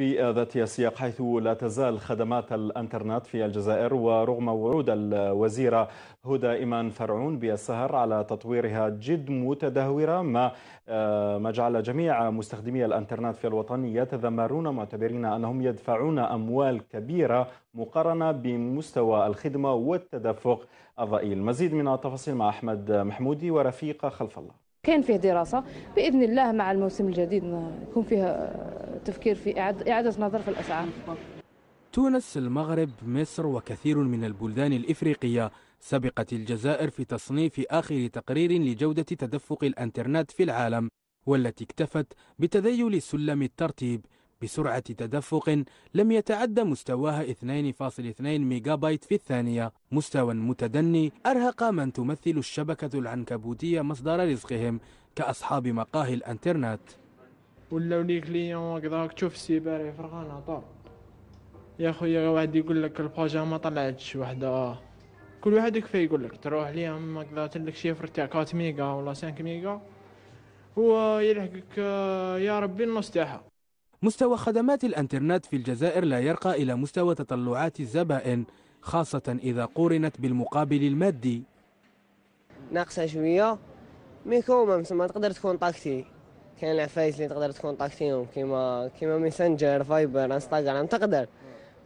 في ذات السياق حيث لا تزال خدمات الانترنت في الجزائر ورغم وعود الوزيره هدى ايمان فرعون بالسهر على تطويرها جد متدهوره ما آه، ما جعل جميع مستخدمي الانترنت في الوطن يتذمرون معتبرين انهم يدفعون اموال كبيره مقارنه بمستوى الخدمه والتدفق الضئيل مزيد من التفاصيل مع احمد محمودي ورفيقه خلف الله كان فيه دراسه باذن الله مع الموسم الجديد يكون فيه آه، تفكير في اعاده نظر في الاسعار تونس المغرب مصر وكثير من البلدان الافريقيه سبقت الجزائر في تصنيف اخر تقرير لجوده تدفق الانترنت في العالم والتي اكتفت بتذيل سلم الترتيب بسرعة تدفق لم يتعد مستواها 2.2 بايت في الثانية مستوى متدني أرهق من تمثل الشبكة العنكبوتية مصدر رزقهم كأصحاب مقاهي الانترنت ولاو لي كليون هكذاك تشوف السيبر فرغان عطار يا خويا واحد يقول لك الباجا ما طلعتش وحده كل واحد كفا يقول لك تروح ليهم هكذا تلك شيفر تاع 4 ميجا ولا 5 ميجا هو يلحقك آه، يا ربي النص تاعها مستوى خدمات الانترنت في الجزائر لا يرقى إلى مستوى تطلعات الزبائن خاصة إذا قورنت بالمقابل المادي ناقصة شوية مي كوما ما تقدر تكون طاكتي كاين العفايس اللي تقدر تكون طاكتيهم كيما كيما ميسنجر فايبر انستغرام تقدر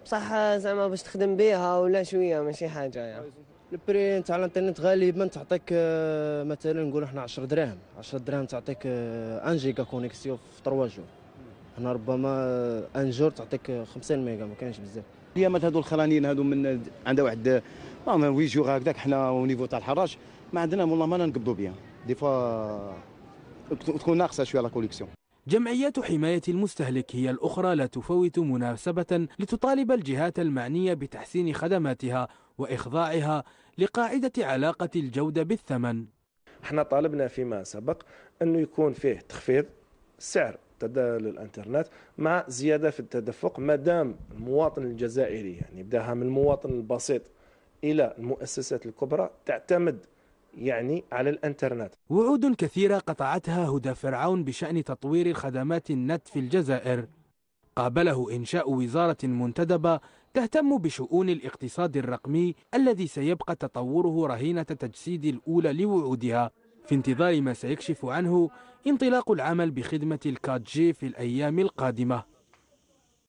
بصح زعما باش تخدم بها ولا شويه ماشي حاجه يعني البري تاع الانترنت غالبا تعطيك آه، مثلا نقولوا حنا 10 دراهم 10 دراهم تعطيك 1 آه، جيجا كونيكسيون في 3 جو هنا ربما ان جور تعطيك 50 ميجا ما كانش بزاف اليامات هادو الخرانيين هادو من عندها واحد ما وي جوغ هكذاك حنا ونيفو تاع الحراج ما عندنا والله ما نقبضوا بها دي فوا تكون ناقصه شويه لا كوليكسيون جمعيات حماية المستهلك هي الأخرى لا تفوت مناسبة لتطالب الجهات المعنية بتحسين خدماتها وإخضاعها لقاعدة علاقة الجودة بالثمن احنا طالبنا فيما سبق أنه يكون فيه تخفيض سعر تداول للانترنت مع زياده في التدفق ما دام المواطن الجزائري يعني بداها من المواطن البسيط الى المؤسسات الكبرى تعتمد يعني على الانترنت. وعود كثيره قطعتها هدى فرعون بشان تطوير خدمات النت في الجزائر. قابله انشاء وزاره منتدبه تهتم بشؤون الاقتصاد الرقمي الذي سيبقى تطوره رهينه تجسيد الاولى لوعودها في انتظار ما سيكشف عنه انطلاق العمل بخدمة الكاتجي في الأيام القادمة